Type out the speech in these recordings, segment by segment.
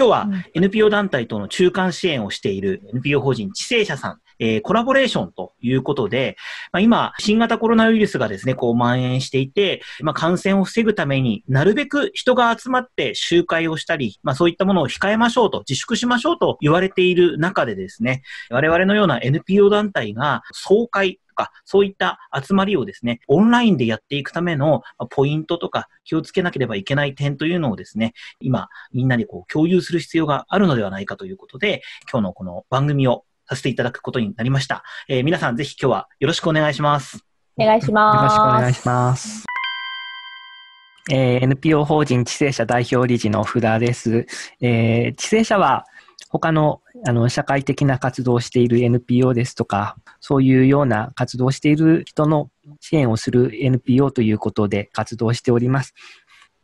今日は NPO 団体との中間支援をしている NPO 法人知性者さんえー、コラボレーションということで、まあ、今、新型コロナウイルスがですね、こう蔓延していて、まあ、感染を防ぐためになるべく人が集まって集会をしたり、まあ、そういったものを控えましょうと、自粛しましょうと言われている中でですね、我々のような NPO 団体が総会、か、そういった集まりをですね、オンラインでやっていくためのポイントとか気をつけなければいけない点というのをですね、今みんなでこう共有する必要があるのではないかということで、今日のこの番組をさせていただくことになりました。えー、皆さんぜひ今日はよろしくお願いします。お願いします。よろしくお願いします。えー、NPO 法人知性社代表理事の福田です。えー、知性社は他のあの社会的な活動をしている NPO ですとか、そういうような活動をしている人の支援をする NPO ということで活動しております。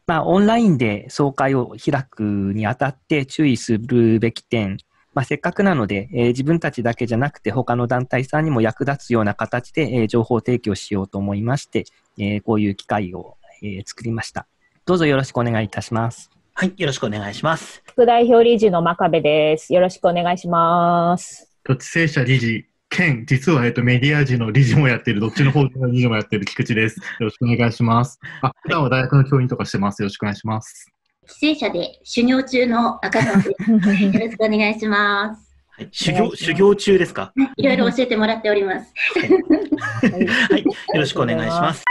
まあ、オンラインで総会を開くにあたって注意するべき点まあ、せっかくなので、えー、自分たちだけじゃなくて他の団体さんにも役立つような形で、えー、情報提供しようと思いまして、えー、こういう機会を、え作りました。どうぞよろしくお願いいたします。はい、よろしくお願いします。副代表理事の真壁です。よろしくお願いします。土地政者理事兼実は、えっと、メディア時の理事もやっている、どっちの方の理事もやっている菊池です。よろしくお願いします。あ、普段は大学の教員とかしてます。よろしくお願いします。出演者で修行中の赤さんです。よろしくお願いします。はい、修行、修行中ですか、いろいろ教えてもらっております。はい、よろしくお願いします。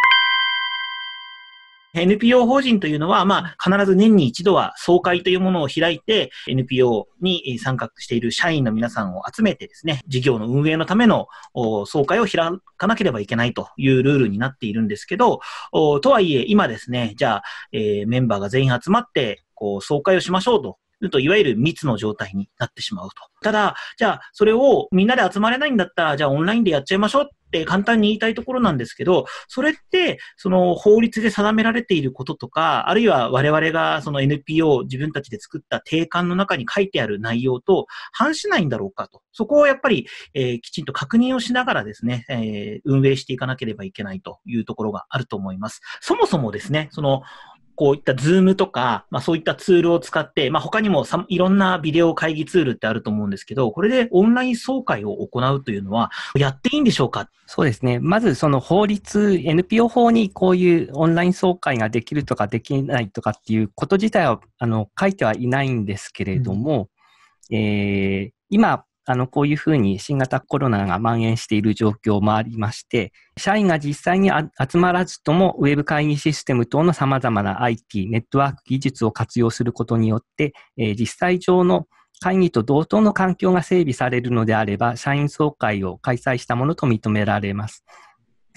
NPO 法人というのは、まあ、必ず年に一度は総会というものを開いて、NPO に参画している社員の皆さんを集めてですね、事業の運営のための総会を開かなければいけないというルールになっているんですけど、とはいえ、今ですね、じゃあ、えー、メンバーが全員集まって、こう、総会をしましょうとると、いわゆる密の状態になってしまうと。ただ、じゃあ、それをみんなで集まれないんだったら、じゃあオンラインでやっちゃいましょうって簡単に言いたいところなんですけど、それって、その法律で定められていることとか、あるいは我々がその NPO 自分たちで作った定款の中に書いてある内容と反しないんだろうかと。そこをやっぱり、えー、きちんと確認をしながらですね、えー、運営していかなければいけないというところがあると思います。そもそもですね、そのこういったズームとか、まあそういったツールを使って、まあ他にもさいろんなビデオ会議ツールってあると思うんですけど、これでオンライン総会を行うというのは、やっていいんでしょうかそうですね。まずその法律、NPO 法にこういうオンライン総会ができるとかできないとかっていうこと自体は、あの、書いてはいないんですけれども、うん、えー、今、あの、こういうふうに新型コロナが蔓延している状況もありまして、社員が実際に集まらずとも、ウェブ会議システム等の様々な IT、ネットワーク技術を活用することによって、えー、実際上の会議と同等の環境が整備されるのであれば、社員総会を開催したものと認められます。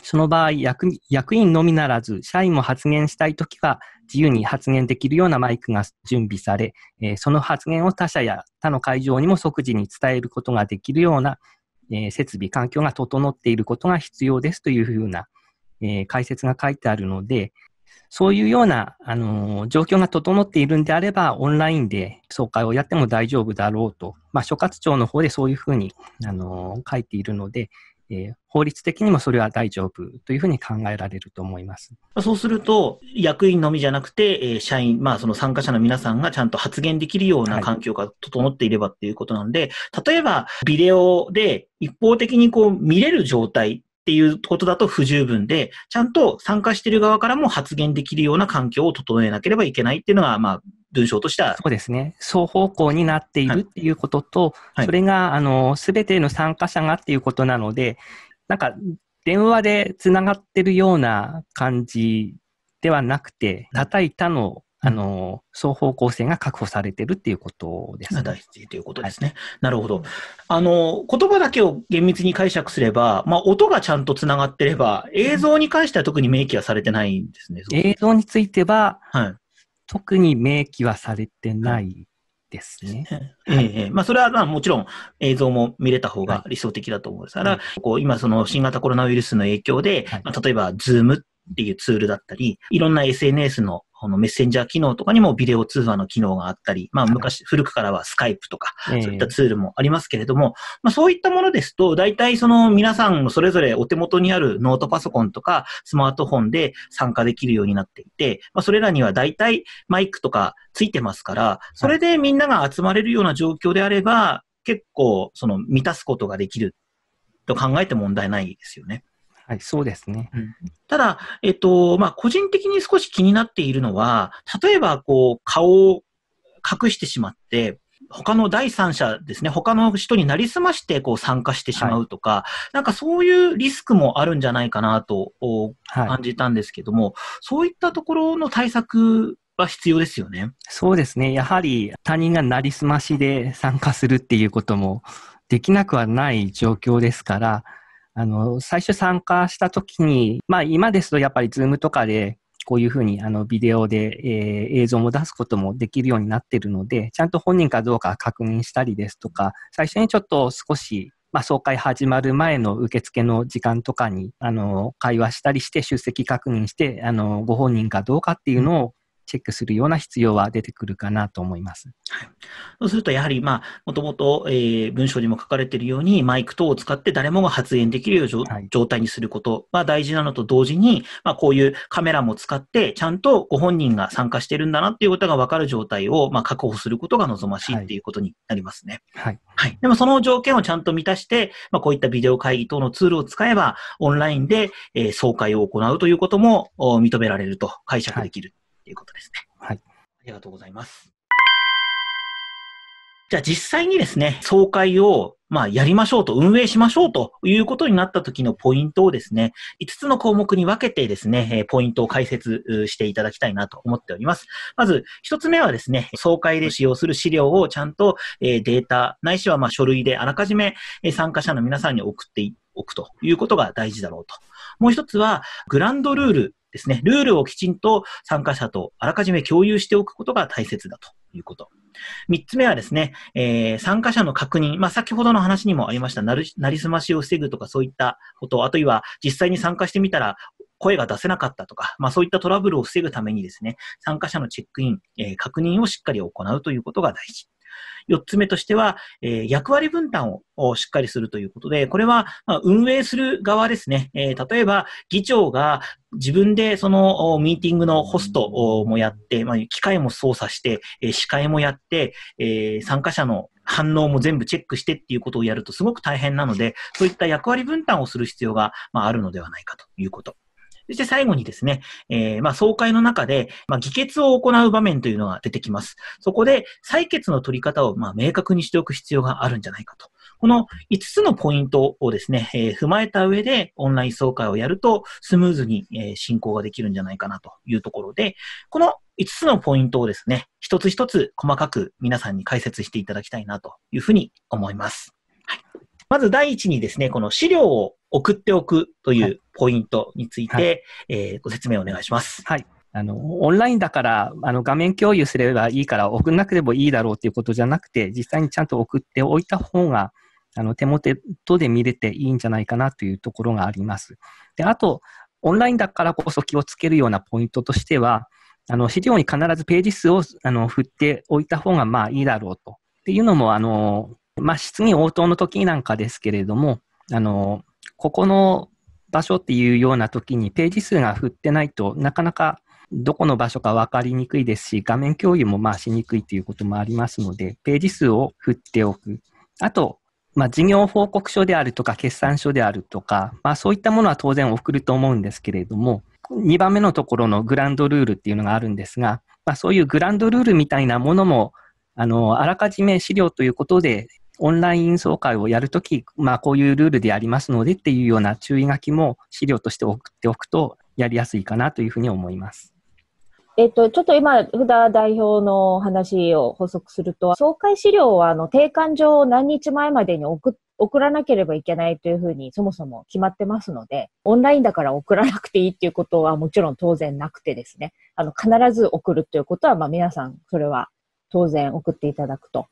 その場合役、役員のみならず、社員も発言したいときは、自由に発言できるようなマイクが準備され、えー、その発言を他社や他の会場にも即時に伝えることができるような、えー、設備、環境が整っていることが必要ですというふうな、えー、解説が書いてあるので、そういうような、あのー、状況が整っているんであれば、オンラインで総会をやっても大丈夫だろうと、まあ、所轄庁の方でそういうふうに、あのー、書いているので、えー、法律的にもそれは大丈夫というふうに考えられると思います。そうすると、役員のみじゃなくて、えー、社員、まあその参加者の皆さんがちゃんと発言できるような環境が整っていればっていうことなんで、はい、例えばビデオで一方的にこう見れる状態っていうことだと不十分で、ちゃんと参加している側からも発言できるような環境を整えなければいけないっていうのが、まあ、文章としては。そうですね。双方向になっているっていうことと、はい、それが、あの、すべての参加者がっていうことなので、なんか、電話でつながってるような感じではなくて、たたいたの、あの、双方向性が確保されてるっていうことです、ね。大事ということですね、はい。なるほど。あの、言葉だけを厳密に解釈すれば、まあ、音がちゃんとつながってれば、映像に関しては特に明記はされてないんですね。映像については、はい、特に明記はされてないですね。ええまあ、それはまあもちろん映像も見れた方が理想的だと思うんですから、はい、こう今、その新型コロナウイルスの影響で、はい、まあ、例えば、ズームっていうツールだったり、いろんな SNS のこのメッセンジャー機能とかにもビデオ通話の機能があったり、まあ昔、古くからはスカイプとか、そういったツールもありますけれども、まあそういったものですと、大体その皆さんそれぞれお手元にあるノートパソコンとかスマートフォンで参加できるようになっていて、まあそれらには大体マイクとかついてますから、それでみんなが集まれるような状況であれば、結構その満たすことができると考えて問題ないですよね。はい、そうですね。うん、ただ、えっと、まあ、個人的に少し気になっているのは、例えば、こう、顔を隠してしまって、他の第三者ですね、他の人になりすまして、こう、参加してしまうとか、はい、なんかそういうリスクもあるんじゃないかなと感じたんですけども、はい、そういったところの対策は必要ですよね。そうですね。やはり他人がなりすましで参加するっていうこともできなくはない状況ですから、あの、最初参加した時に、まあ今ですとやっぱりズームとかで、こういうふうにあのビデオで、えー、映像も出すこともできるようになってるので、ちゃんと本人かどうか確認したりですとか、最初にちょっと少しまあ、総会始まる前の受付の時間とかに、あの、会話したりして、出席確認して、あの、ご本人かどうかっていうのを、チェックするような必要は出てくるかなと思います。はい、そうすると、やはり、まあ、もともと、えー、文章にも書かれているように、マイク等を使って誰もが発言できるよう、状態にすることは大事なのと同時に、まあ、こういうカメラも使って、ちゃんとご本人が参加してるんだなっていうことが分かる状態を、まあ、確保することが望ましいっていうことになりますね。はい。はい。でも、その条件をちゃんと満たして、まあ、こういったビデオ会議等のツールを使えば、オンラインで、えー、総会を行うということも認められると解釈できる。はいということですね。はい。ありがとうございます。じゃあ実際にですね、総会をまあやりましょうと、運営しましょうということになった時のポイントをですね、5つの項目に分けてですね、ポイントを解説していただきたいなと思っております。まず1つ目はですね、総会で使用する資料をちゃんとデータ、ないしはま書類であらかじめ参加者の皆さんに送っておくということが大事だろうと。もう1つは、グランドルールですね、ルールをきちんと参加者とあらかじめ共有しておくことが大切だということ。三つ目はですね、えー、参加者の確認、まあ、先ほどの話にもありましたなる、なりすましを防ぐとかそういったこと、あとは実際に参加してみたら声が出せなかったとか、まあ、そういったトラブルを防ぐためにですね、参加者のチェックイン、えー、確認をしっかり行うということが大事。4つ目としては、えー、役割分担をしっかりするということで、これは、ま運営する側ですね。えー、例えば、議長が自分でそのミーティングのホストもやって、まあ、機械も操作して、えー、司会もやって、え参加者の反応も全部チェックしてっていうことをやるとすごく大変なので、そういった役割分担をする必要が、まあるのではないかということ。そして最後にですね、えー、まあ、総会の中で、まあ、議決を行う場面というのが出てきます。そこで、採決の取り方を、まあ、明確にしておく必要があるんじゃないかと。この5つのポイントをですね、えー、踏まえた上でオンライン総会をやるとスムーズに、え進行ができるんじゃないかなというところで、この5つのポイントをですね、一つ一つ細かく皆さんに解説していただきたいなというふうに思います。はい、まず第一にですね、この資料を送っておくというポイントについて、はい、えー、ご説明お願いします。はい。あの、オンラインだから、あの、画面共有すればいいから送んなくてもいいだろうということじゃなくて、実際にちゃんと送っておいた方が、あの、手元で見れていいんじゃないかなというところがあります。で、あと、オンラインだからこそ気をつけるようなポイントとしては、あの、資料に必ずページ数を、あの、振っておいた方が、まあいいだろうと。っていうのも、あの、まあ、質疑応答の時なんかですけれども、あの、ここの場所っていうような時にページ数が振ってないとなかなかどこの場所か分かりにくいですし、画面共有もまあしにくいということもありますので、ページ数を振っておく。あと、まあ、事業報告書であるとか、決算書であるとか、まあ、そういったものは当然送ると思うんですけれども、2番目のところのグランドルールっていうのがあるんですが、まあ、そういうグランドルールみたいなものも、あの、あらかじめ資料ということでオンライン総会をやるとき、まあ、こういうルールでやりますのでっていうような注意書きも資料として送っておくと、やりやすいかなというふうに思います。えっと、ちょっと今、福田代表の話を補足すると、総会資料は、あの、定款上を何日前までに送、送らなければいけないというふうに、そもそも決まってますので、オンラインだから送らなくていいっていうことはもちろん当然なくてですね、あの、必ず送るということは、まあ皆さん、それは当然送っていただくと。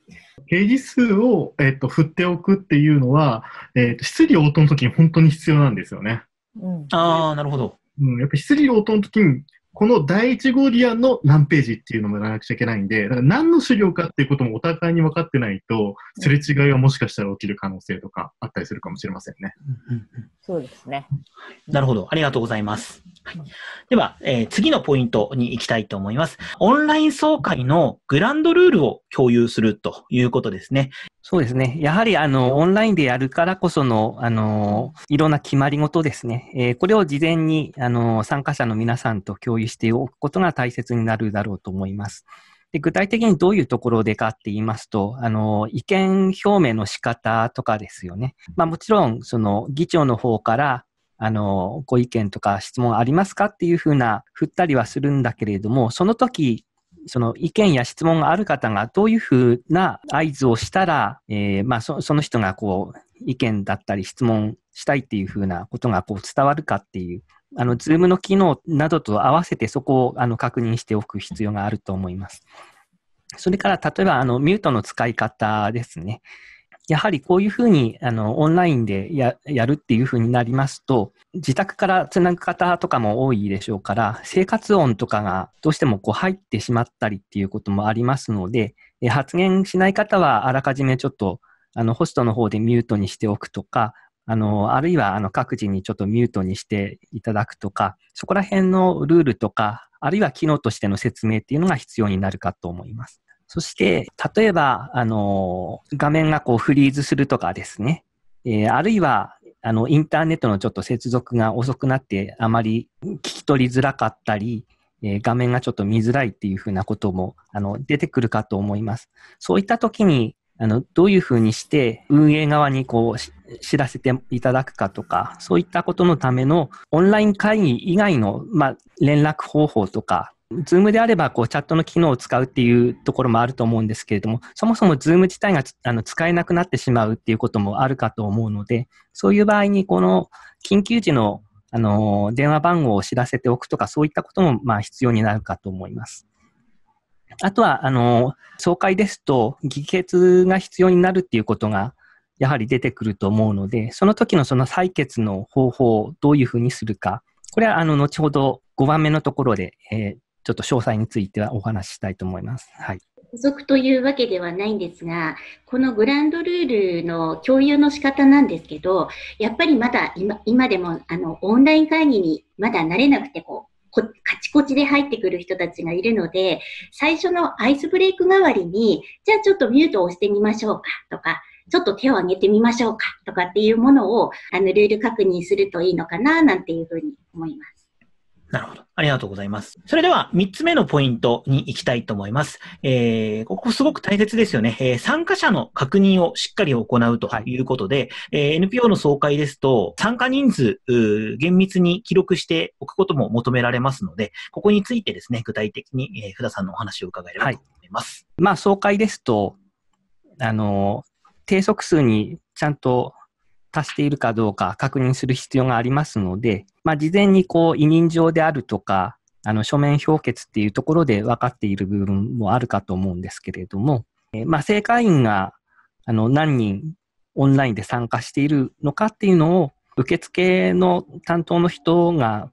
ページ数を、えっと、振っておくっていうのは、えっと、質疑応答の時に本当に必要なんですよね。うん、ああ、なるほど。うん、やっぱ質疑応答の時に、この第1号リアの何ページっていうのもやらなくちゃいけないんで、だから何の資料かっていうこともお互いに分かってないと、すれ違いはもしかしたら起きる可能性とかあったりするかもしれませんね。うんうんうん、そうですね。なるほど。ありがとうございます。はい、では、えー、次のポイントに行きたいと思います。オンライン総会のグランドルールを共有するということですね。そうですね。やはり、あの、オンラインでやるからこその、あの、いろんな決まり事ですね。えー、これを事前に、あの、参加者の皆さんと共有しておくことが大切になるだろうと思います。で具体的にどういうところでかって言いますと、あの、意見表明の仕方とかですよね。まあもちろん、その議長の方から、あの、ご意見とか質問ありますかっていうふうな振ったりはするんだけれども、その時、その意見や質問がある方がどういうふうな合図をしたら、えー、まあそ、その人がこう、意見だったり質問したいっていうふうなことがこう伝わるかっていう、あの、ズームの機能などと合わせてそこをあの確認しておく必要があると思います。それから、例えば、あの、ミュートの使い方ですね。やはりこういうふうにあのオンラインでやるっていうふうになりますと、自宅からつなぐ方とかも多いでしょうから、生活音とかがどうしてもこう入ってしまったりっていうこともありますので、発言しない方はあらかじめちょっとあのホストの方でミュートにしておくとか、あの、あるいはあの各自にちょっとミュートにしていただくとか、そこら辺のルールとか、あるいは機能としての説明っていうのが必要になるかと思います。そして、例えば、あの、画面がこうフリーズするとかですね、えー、あるいは、あの、インターネットのちょっと接続が遅くなって、あまり聞き取りづらかったり、えー、画面がちょっと見づらいっていうふうなことも、あの、出てくるかと思います。そういった時に、あの、どういうふうにして運営側にこう、知らせていただくかとか、そういったことのためのオンライン会議以外の、まあ、連絡方法とか、ズームであればこうチャットの機能を使うっていうところもあると思うんですけれども、そもそもズーム自体があの使えなくなってしまうっていうこともあるかと思うので、そういう場合にこの緊急時のあの電話番号を知らせておくとか、そういったこともまあ必要になるかと思います。あとは、あの、総会ですと、議決が必要になるっていうことが、やはり出てくると思うので、その時のその採決の方法をどういうふうにするか、これは、あの、後ほど5番目のところで、えー、ちょっと詳細についてはお話ししたいと思います。はい。付属というわけではないんですが、このグランドルールの共有の仕方なんですけど、やっぱりまだ今今でもあのオンライン会議にまだ慣れなくてこう、こカチコチで入ってくる人たちがいるので、最初のアイスブレイク代わりに、じゃあちょっとミュートを押してみましょうかとか、ちょっと手を挙げてみましょうかとかっていうものを、あの、ルール確認するといいのかな、なんていうふうに思います。なるほど。ありがとうございます。それでは、3つ目のポイントに行きたいと思います。えー、ここすごく大切ですよね。えー、参加者の確認をしっかり行うということで、はい、えー、NPO の総会ですと、参加人数、厳密に記録しておくことも求められますので、ここについてですね、具体的に、えー、福田さんのお話を伺えればと思います。はい、まあ、総会ですと、あの、定則数にちゃんと達しているかどうか確認する必要がありますので、まあ、事前にこう委任状であるとか、あの書面評決っていうところで分かっている部分もあるかと思うんですけれども、えー、まあ、正会員があの何人オンラインで参加しているのかっていうのを、受付の担当の人が、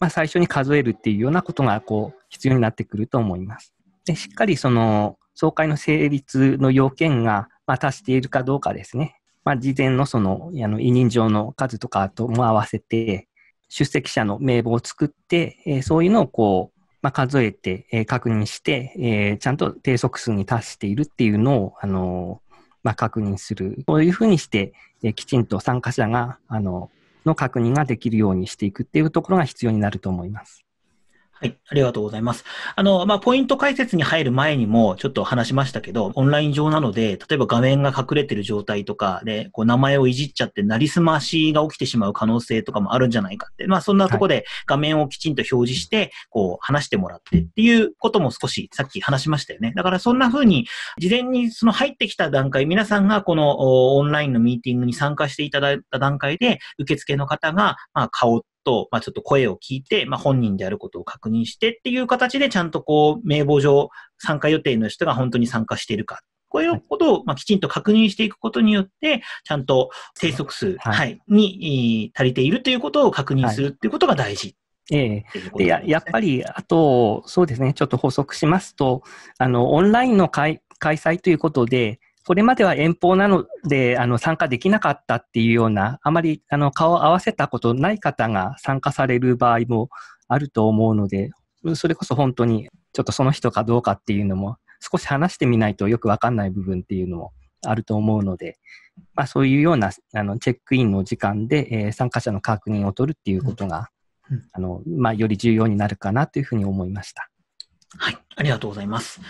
まあ、最初に数えるっていうようなことがこう必要になってくると思います。でしっかりその総会の成立の要件が、まあ、達しているかどうかですね。まあ、事前のそのあの委任状の数とかとも合わせて、出席者の名簿を作って、えー、そういうのをこう、まあ、数えて、えー、確認して、えー、ちゃんと定則数に達しているっていうのを、あのまあ、確認する。そういうふうにして、えきちんと参加者が、あのの確認ができるようにしていくっていうところが必要になると思います。はい、ありがとうございます。あの、まあ、ポイント解説に入る前にもちょっと話しましたけど、オンライン上なので、例えば画面が隠れてる状態とかで、こう名前をいじっちゃってなりすましが起きてしまう可能性とかもあるんじゃないかって、まあ、そんなとこで画面をきちんと表示して、こう話してもらってっていうことも少しさっき話しましたよね。だからそんな風に、事前にその入ってきた段階、皆さんがこのオンラインのミーティングに参加していただいた段階で、受付の方が、まあ、顔と、まあ、ちょっと声を聞いて、まあ、本人であることを確認してっていう形で、ちゃんとこう、名簿上、参加予定の人が本当に参加しているか。こういうことを、まあ、きちんと確認していくことによって、ちゃんと生息数、はい、はい、に足りているということを確認するっていうことが大事。はいええー、ややっぱり、あと、そうですね、ちょっと補足しますと、あの、オンラインの開開催ということで、これまでは遠方なので、あの、参加できなかったっていうような、あまり、あの、顔を合わせたことない方が参加される場合もあると思うので、それこそ本当に、ちょっとその人かどうかっていうのも、少し話してみないとよくわかんない部分っていうのもあると思うので、まあ、そういうようなあのチェックインの時間で、えー、参加者の確認を取るっていうことが、あのまあ、より重要になるかなというふうに思いました。はい、ありがとうございます。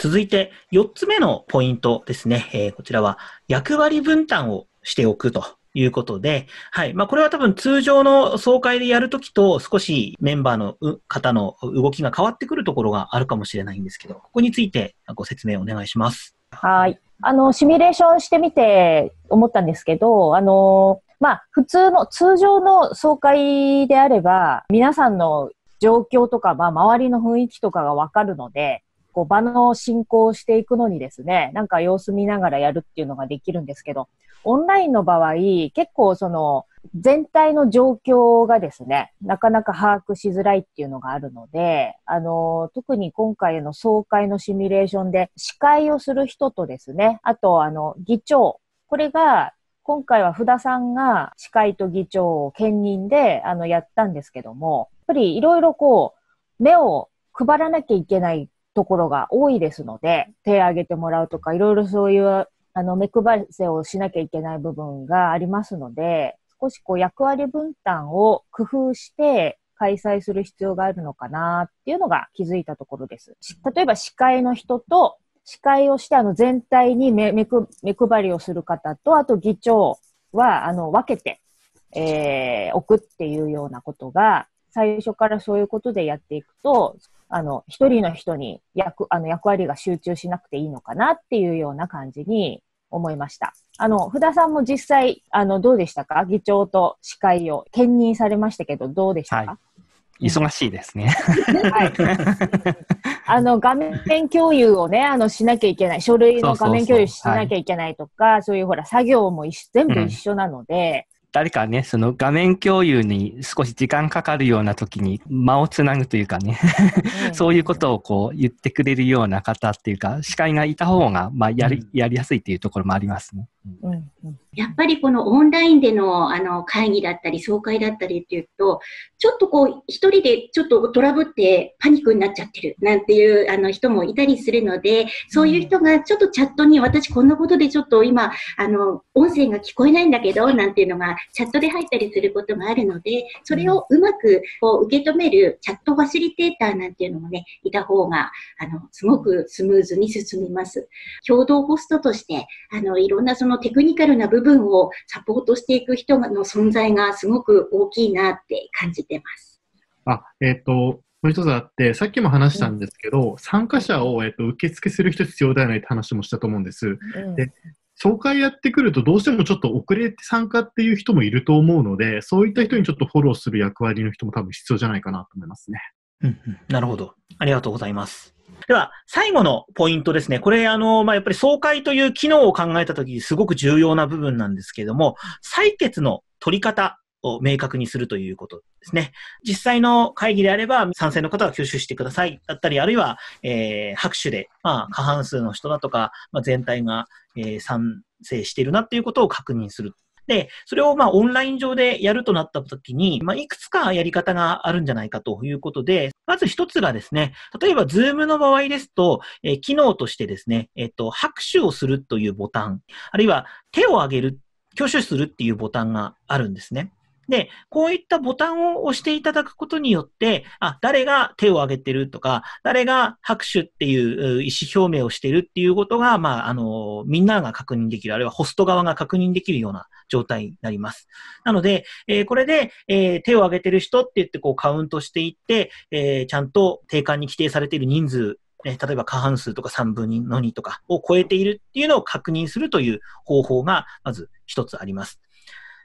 続いて四つ目のポイントですね。えー、こちらは役割分担をしておくということで、はい。まあ、これは多分通常の総会でやるときと少しメンバーの方の動きが変わってくるところがあるかもしれないんですけど、ここについてご説明お願いします。はい。あの、シミュレーションしてみて思ったんですけど、あの、まあ、普通の、通常の総会であれば、皆さんの状況とか、まあ、周りの雰囲気とかがわかるので、こう場の進行をしていくのにですね、なんか様子見ながらやるっていうのができるんですけど、オンラインの場合、結構その全体の状況がですね、なかなか把握しづらいっていうのがあるので、あの、特に今回の総会のシミュレーションで司会をする人とですね、あとあの、議長、これが今回は福田さんが司会と議長を兼任であのやったんですけども、やっぱりいろいろこう、目を配らなきゃいけないところが多いですので、手を挙げてもらうとか、いろいろそういう、あの、目配せをしなきゃいけない部分がありますので、少しこう役割分担を工夫して開催する必要があるのかなっていうのが気づいたところです。例えば司会の人と司会をして、あの、全体に目目配りをする方と、あと議長は、あの、分けて、えー、置くっていうようなことが、最初からそういうことでやっていくと、あの、一人の人に役、あの、役割が集中しなくていいのかなっていうような感じに思いました。あの、福田さんも実際、あの、どうでしたか議長と司会を兼任されましたけど、どうでしたか、はい、忙しいですね。はい。あの、画面共有をね、あの、しなきゃいけない。書類の画面共有しなきゃいけないとか、そういうほら、作業も全部一緒なので、誰かね、その画面共有に少し時間かかるような時に間をつなぐというかねそういうことをこう言ってくれるような方っていうか、司会がいた方が、まあ、やり、やりやすいっていうところもありますね。うんやっぱりこのオンラインでのあの会議だったり、総会だったりっていうと、ちょっとこう、一人でちょっとトラブってパニックになっちゃってるなんていうあの人もいたりするので、そういう人がちょっとチャットに、私こんなことでちょっと今、あの、音声が聞こえないんだけど、なんていうのがチャットで入ったりすることがあるので、それをうまくこう受け止めるチャットファシリテーターなんていうのもね、いた方が、あの、すごくスムーズに進みます。共同ホストとして、あの、いろんなそのテクニカルな部分をサポートしていく人の存在がすごく大きいなって感じてます。あ、えっ、ー、と、もう一つあって、さっきも話したんですけど、うん、参加者を、えーと、受付する人必要だよねって話もしたと思うんです。うん、で紹介やってくると、どうしてもちょっと遅れて参加っていう人もいると思うので、そういった人にちょっとフォローする役割の人も多分必要じゃないかなと思いますね。うん、なるほど。ありがとうございます。では、最後のポイントですね。これ、あの、まあ、やっぱり総会という機能を考えたとき、すごく重要な部分なんですけれども、採決の取り方を明確にするということですね。実際の会議であれば、賛成の方は挙手してくださいだったり、あるいは、えー、拍手で、まあ、過半数の人だとか、まあ、全体が、えー、賛成しているなっていうことを確認するで、それをまあオンライン上でやるとなった時に、まあいくつかやり方があるんじゃないかということで、まず一つがですね、例えば Zoom の場合ですと、えー、機能としてですね、えっ、ー、と、拍手をするというボタン、あるいは手を挙げる、挙手するっていうボタンがあるんですね。で、こういったボタンを押していただくことによって、あ、誰が手を挙げてるとか、誰が拍手っていう意思表明をしてるっていうことが、まあ、あの、みんなが確認できる、あるいはホスト側が確認できるような状態になります。なので、えー、これで、えー、手を挙げてる人って言ってこうカウントしていって、えー、ちゃんと定款に規定されている人数え例えば過半数とか3分の2とかを超えているっていうのを確認するという方法が、まず一つあります。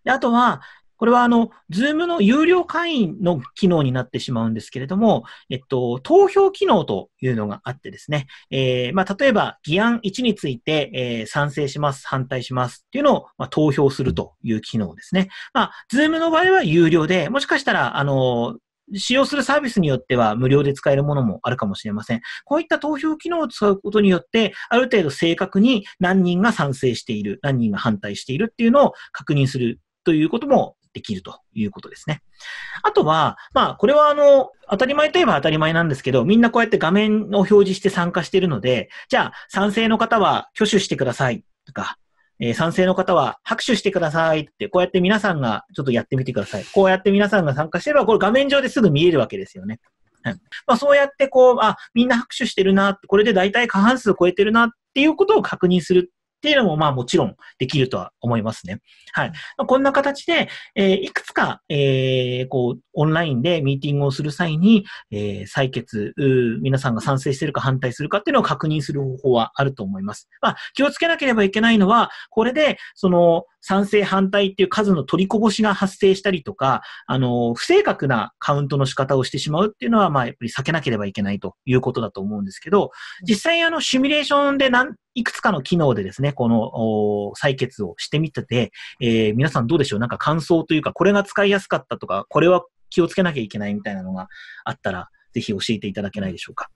であとは、これはあの、Zoom の有料会員の機能になってしまうんですけれども、えっと、投票機能というのがあってですね、えー、まあ、例えば、議案1について、えー、賛成します、反対しますっていうのを、まあ、投票するという機能ですね。まあ、Zoom の場合は有料で、もしかしたら、あの、使用するサービスによっては無料で使えるものもあるかもしれません。こういった投票機能を使うことによって、ある程度正確に何人が賛成している、何人が反対しているっていうのを確認するということもできるということですね。あとは、まあ、これはあの、当たり前といえば当たり前なんですけど、みんなこうやって画面を表示して参加しているので、じゃあ、賛成の方は挙手してくださいとか、えー、賛成の方は拍手してくださいって、こうやって皆さんがちょっとやってみてください。こうやって皆さんが参加してれば、これ画面上ですぐ見えるわけですよね。まあ、そうやってこう、あ、みんな拍手してるな、これで大体過半数超えてるなっていうことを確認するっていうのも、まあもちろんできるとは思いますね。はい。こんな形で、えー、いくつか、えー、こう、オンラインでミーティングをする際に、えー、採決、皆さんが賛成してるか反対するかっていうのを確認する方法はあると思います。まあ、気をつけなければいけないのは、これで、その、賛成反対っていう数の取りこぼしが発生したりとか、あの、不正確なカウントの仕方をしてしまうっていうのは、まあ、やっぱり避けなければいけないということだと思うんですけど、実際あの、シミュレーションで何、いくつかの機能でですね、この採血をしてみてて、えー、皆さんどうでしょうなんか感想というか、これが使いやすかったとか、これは気をつけなきゃいけないみたいなのがあったら、ぜひ教えていただけないでしょうか。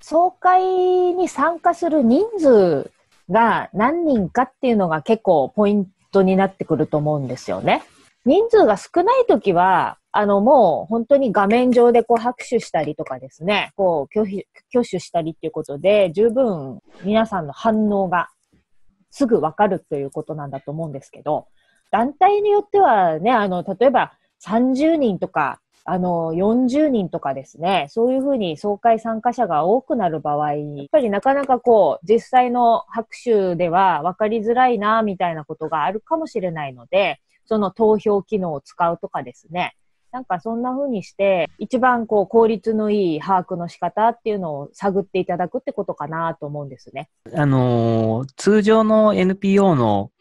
総会に参加する人数が何人かっていうのが結構ポイントになってくると思うんですよね。人数が少ないときは、あの、もう本当に画面上でこう拍手したりとかですね、こう拒否、挙手したりっていうことで、十分皆さんの反応がすぐわかるということなんだと思うんですけど、団体によってはね、あの、例えば30人とか、あの、40人とかですね、そういうふうに総会参加者が多くなる場合、やっぱりなかなかこう、実際の拍手では分かりづらいな、みたいなことがあるかもしれないので、その投票機能を使うとかですね、なんかそんな風にして、一番こう効率のいい把握の仕方っていうのを探っていただくってことかなと思うんですね。あのー、通常の NPO の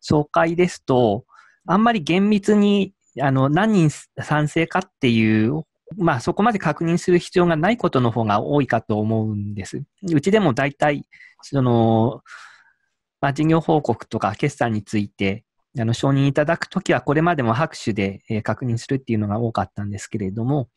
総会ですと、あんまり厳密に、あの、何人賛成かっていう、まあそこまで確認する必要がないことの方が多いかと思うんです。うちでも大体、その、まあ、事業報告とか決算について、あの承認いただくときは、これまでも拍手で、確認するっていうのが多かったんですけれども、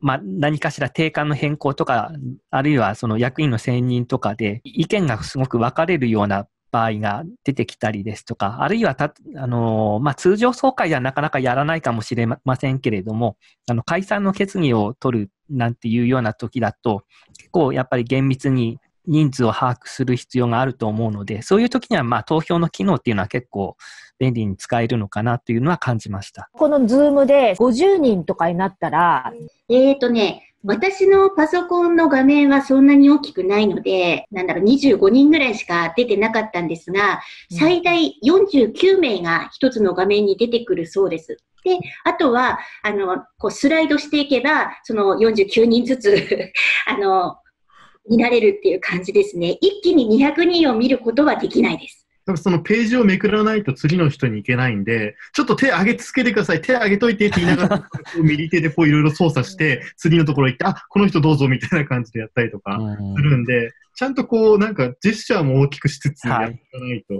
まあ、何かしら定款の変更とか、あるいはその役員の選任とかで、意見がすごく分かれるような場合が出てきたりですとか、あるいはた、あのまあ、通常総会ではなかなかやらないかもしれませんけれども、あの解散の決議を取るなんていうような時だと、結構やっぱり厳密に人数を把握する必要があると思うので、そういう時にはまあ投票の機能っていうのは結構便利に使えるのかなというのは感じました。このズームで50人とかになったら、えっ、ー、とね、私のパソコンの画面はそんなに大きくないので、なんだろう、25人ぐらいしか出てなかったんですが、最大49名が一つの画面に出てくるそうです。で、あとは、あの、こうスライドしていけば、その49人ずつ あの、見られるっていう感じですね。一気に200人を見ることはできないです。多分そのページをめくらないと次の人に行けないんで、ちょっと手上げ続けてください、手上げといてって言いながら、右手でこういろいろ操作して、次のところ行って、あ、この人どうぞみたいな感じでやったりとかするんで、ちゃんとこう、なんかジェスチャーも大きくしつつやっていかないと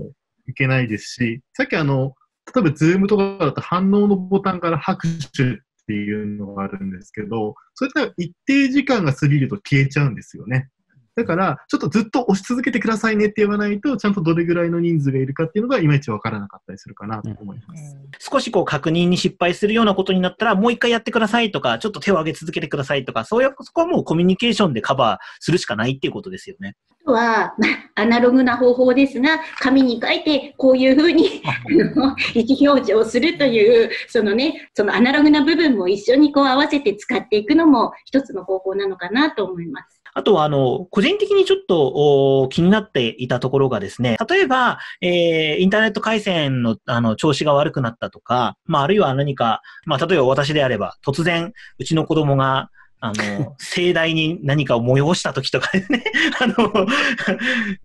いけないですし、はい、さっきあの、例えばズームとかだと反応のボタンから拍手っていうのがあるんですけど、それって一定時間が過ぎると消えちゃうんですよね。だから、ちょっとずっと押し続けてくださいねって言わないと、ちゃんとどれぐらいの人数がいるかっていうのが、いまいちわからなかったりするかなと思います。うん、少しこう、確認に失敗するようなことになったら、もう一回やってくださいとか、ちょっと手を挙げ続けてくださいとか、そういう、そこはもうコミュニケーションでカバーするしかないっていうことですよね。あとは、アナログな方法ですが、紙に書いて、こういうふうに 意気表示をするという、そのね、そのアナログな部分も一緒にこう合わせて使っていくのも一つの方法なのかなと思います。あとは、あの、個人的にちょっと気になっていたところがですね、例えば、えー、インターネット回線の、あの、調子が悪くなったとか、まあ、あるいは何か、まあ、例えば私であれば、突然、うちの子供が、あの、盛大に何かを催した時とかですね、あの、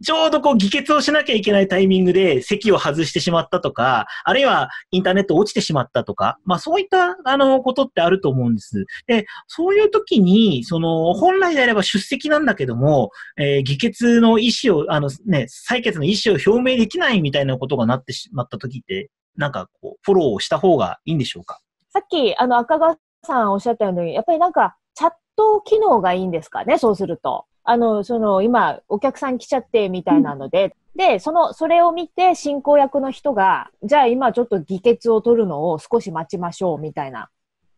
ちょうどこう議決をしなきゃいけないタイミングで席を外してしまったとか、あるいはインターネット落ちてしまったとか、まあそういった、あの、ことってあると思うんです。で、そういう時に、その、本来であれば出席なんだけども、えー、議決の意思を、あのね、採決の意思を表明できないみたいなことがなってしまった時って、なんかこう、フォローをした方がいいんでしょうかさっき、あの、赤川さんおっしゃったように、やっぱりなんか、機能がいいんですかね、そうすると。あの、その、今、お客さん来ちゃってみたいなので、うん、で、その、それを見て、進行役の人が、じゃあ今ちょっと議決を取るのを少し待ちましょう、みたいな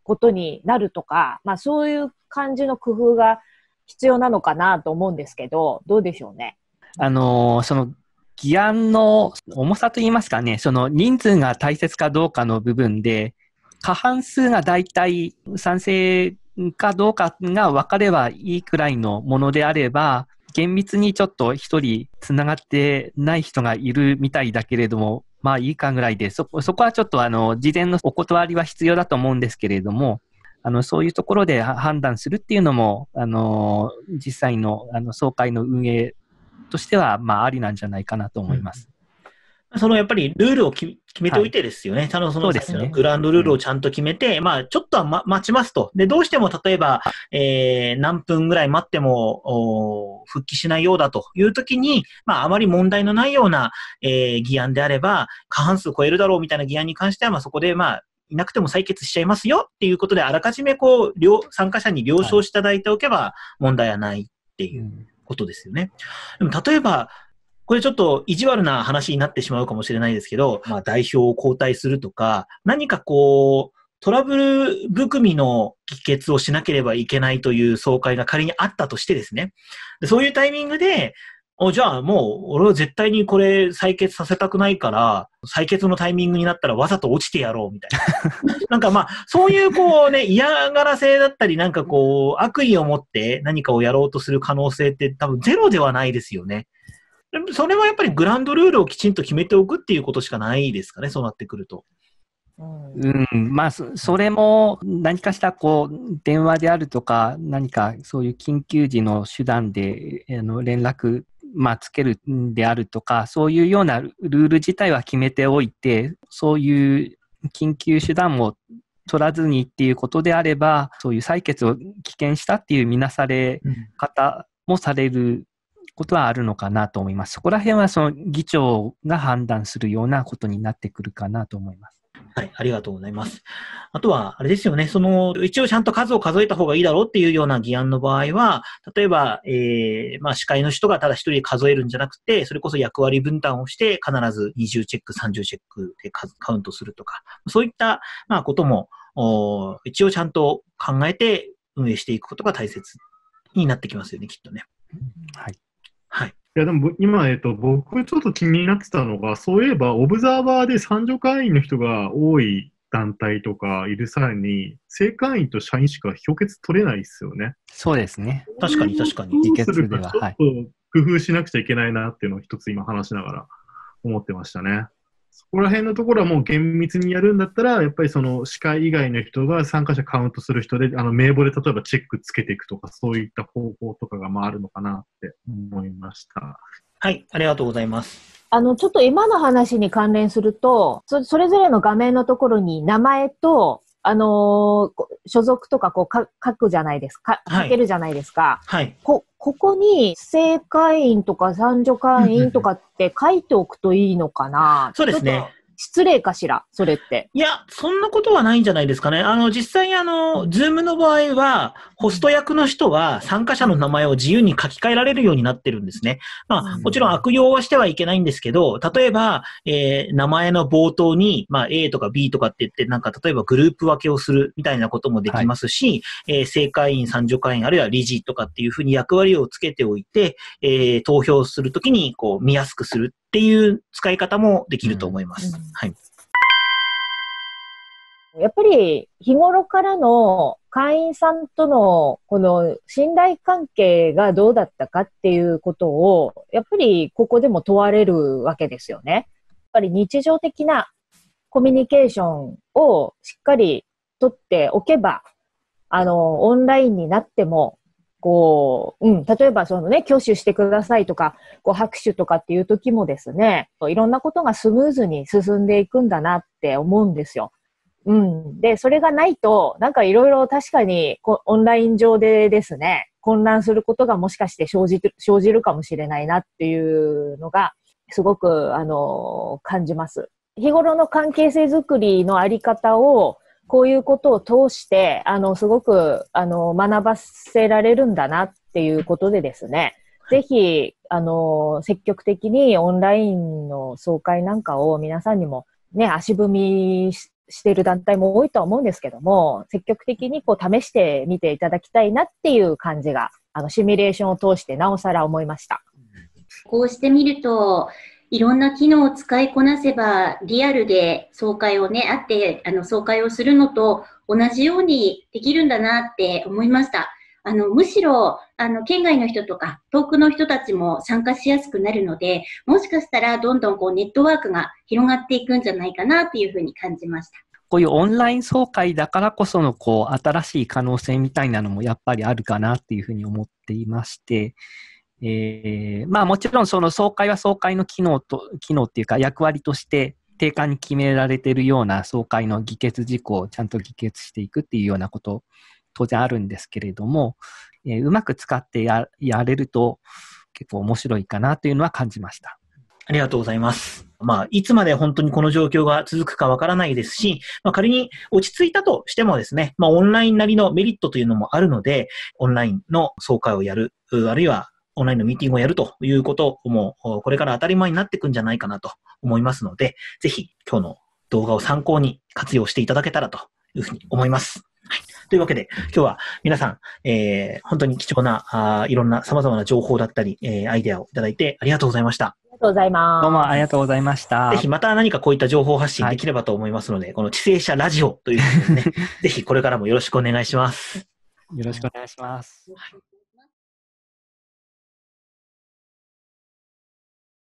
ことになるとか、まあそういう感じの工夫が必要なのかなと思うんですけど、どうでしょうね。あのー、その、議案の重さといいますかね、その人数が大切かどうかの部分で、過半数が大体賛成かどうかが分かればいいくらいのものであれば、厳密にちょっと一人つながってない人がいるみたいだけれども、まあいいかぐらいで、そこはちょっとあの、事前のお断りは必要だと思うんですけれども、あの、そういうところで判断するっていうのも、あの、実際のあの総会の運営としては、まあありなんじゃないかなと思います。そのやっぱりルールを決めておいてですよね。はい、そのそのグランドルールをちゃんと決めて、うん、まあ、ちょっとは、ま、待ちますと。で、どうしても例えば、えー、何分ぐらい待っても、復帰しないようだという時に、まあ、あまり問題のないような、えー、議案であれば、過半数超えるだろうみたいな議案に関しては、まあ、そこで、まあ、いなくても採決しちゃいますよっていうことで、あらかじめこう、参加者に了承していただいておけば問題はないっていうことですよね。はい、でも例えば、これちょっと意地悪な話になってしまうかもしれないですけど、まあ、代表を交代するとか、何かこう、トラブル含みの議決をしなければいけないという総会が仮にあったとしてですね、そういうタイミングで、おじゃあもう俺は絶対にこれ採決させたくないから、採決のタイミングになったらわざと落ちてやろうみたいな。なんかまあ、そういうこうね、嫌がらせだったりなんかこう、悪意を持って何かをやろうとする可能性って多分ゼロではないですよね。それはやっぱりグランドルールをきちんと決めておくっていうことしかないですかね、そうなってくると。うんまあ、それも何かしたこう電話であるとか、何かそういう緊急時の手段であの連絡、まあ、つけるんであるとか、そういうようなルール自体は決めておいて、そういう緊急手段を取らずにっていうことであれば、そういう採決を棄権したっていう見なされ方もされることはあるのかなと思います。そこら辺はその議長が判断するようなことになってくるかなと思います。はい、ありがとうございます。あとは、あれですよね、その、一応ちゃんと数を数えた方がいいだろうっていうような議案の場合は、例えば、えー、まあ、司会の人がただ一人で数えるんじゃなくて、それこそ役割分担をして、必ず20チェック、30チェックでカウントするとか、そういった、まあ、ことも、お一応ちゃんと考えて運営していくことが大切になってきますよね、きっとね。はい。はい。いや、でも今、えっと、僕ちょっと気になってたのが、そういえば、オブザーバーで参助会員の人が多い団体とかいる際に、正会員と社員しか評決取れないですよね。そうですね。確かに確かに。議決では。ちょっと工夫しなくちゃいけないなっていうのを一つ今話しながら思ってましたね。そこら辺のところはもう厳密にやるんだったら、やっぱりその司会以外の人が参加者カウントする人で、あの名簿で例えばチェックつけていくとか、そういった方法とかがまああるのかなって思いました。はい、ありがとうございます。あの、ちょっと今の話に関連すると、それぞれの画面のところに名前と、あのー、所属とかこうか書くじゃないですか、書けるじゃないですか。はい。はい、こ、ここに、正会員とか三助会員とかって書いておくといいのかな、そうですね。失礼かしら、それって。いや、そんなことはないんじゃないですかね。あの、実際あの、ズームの場合は、ホスト役の人は参加者の名前を自由に書き換えられるようになってるんですね。まあ、もちろん悪用はしてはいけないんですけど、例えば、えー、名前の冒頭に、まあ、A とか B とかって言って、なんか、例えばグループ分けをするみたいなこともできますし、はい、えー、正会員、参助会員、あるいは理事とかっていうふうに役割をつけておいて、えー、投票するときに、こう、見やすくするっていう使い方もできると思います。うん、はい。やっぱり日頃からの会員さんとのこの信頼関係がどうだったかっていうことを、やっぱりここでも問われるわけですよね。やっぱり日常的なコミュニケーションをしっかりとっておけば、あの、オンラインになってもこう、うん、例えばそのね、挙手してくださいとか、こう拍手とかっていう時もですね、いろんなことがスムーズに進んでいくんだなって思うんですよ。うん。で、それがないと、なんかいろいろ確かにこオンライン上でですね、混乱することがもしかして生じ生じるかもしれないなっていうのが、すごく、あの、感じます。日頃の関係性づくりのあり方を、こういうことを通して、あの、すごく、あの、学ばせられるんだなっていうことでですね、ぜひ、あの、積極的にオンラインの総会なんかを皆さんにもね、足踏みしてる団体も多いと思うんですけども、積極的にこう試してみていただきたいなっていう感じが、あの、シミュレーションを通してなおさら思いました。こうしてみると、いろんな機能を使いこなせば、リアルで総会をね、あって、あの、総会をするのと同じようにできるんだなって思いました。あの、むしろ、あの、県外の人とか、遠くの人たちも参加しやすくなるので、もしかしたら、どんどんこう、ネットワークが広がっていくんじゃないかなっていうふうに感じました。こういうオンライン総会だからこその、こう、新しい可能性みたいなのもやっぱりあるかなっていうふうに思っていまして、えー、まあもちろんその総会は総会の機能と、機能っていうか役割として定款に決められているような総会の議決事項をちゃんと議決していくっていうようなこと当然あるんですけれども、えー、うまく使ってやれると結構面白いかなというのは感じました。ありがとうございます。まあ、いつまで本当にこの状況が続くかわからないですし、まあ、仮に落ち着いたとしてもですね、まあ、オンラインなりのメリットというのもあるので、オンラインの総会をやる、あるいはオンラインのミーティングをやるということも、これから当たり前になっていくんじゃないかなと思いますので、ぜひ今日の動画を参考に活用していただけたらというふうに思います。はい、というわけで、今日は皆さん、えー、本当に貴重なあ、いろんな様々な情報だったり、えー、アイデアをいただいてありがとうございました。ありがとうございます。どうもありがとうございました。ぜひまた何かこういった情報発信できればと思いますので、はい、この知性者ラジオというですね、ぜひこれからもよろしくお願いします。よろしくお願いします。はい